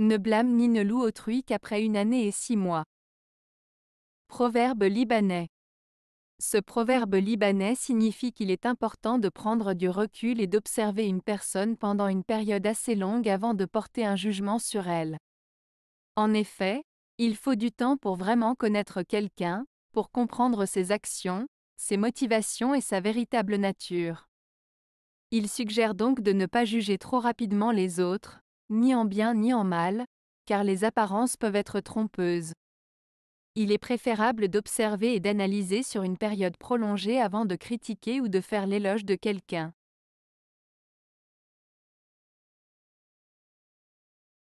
Ne blâme ni ne loue autrui qu'après une année et six mois. Proverbe libanais. Ce proverbe libanais signifie qu'il est important de prendre du recul et d'observer une personne pendant une période assez longue avant de porter un jugement sur elle. En effet, il faut du temps pour vraiment connaître quelqu'un, pour comprendre ses actions, ses motivations et sa véritable nature. Il suggère donc de ne pas juger trop rapidement les autres, ni en bien ni en mal, car les apparences peuvent être trompeuses. Il est préférable d'observer et d'analyser sur une période prolongée avant de critiquer ou de faire l'éloge de quelqu'un.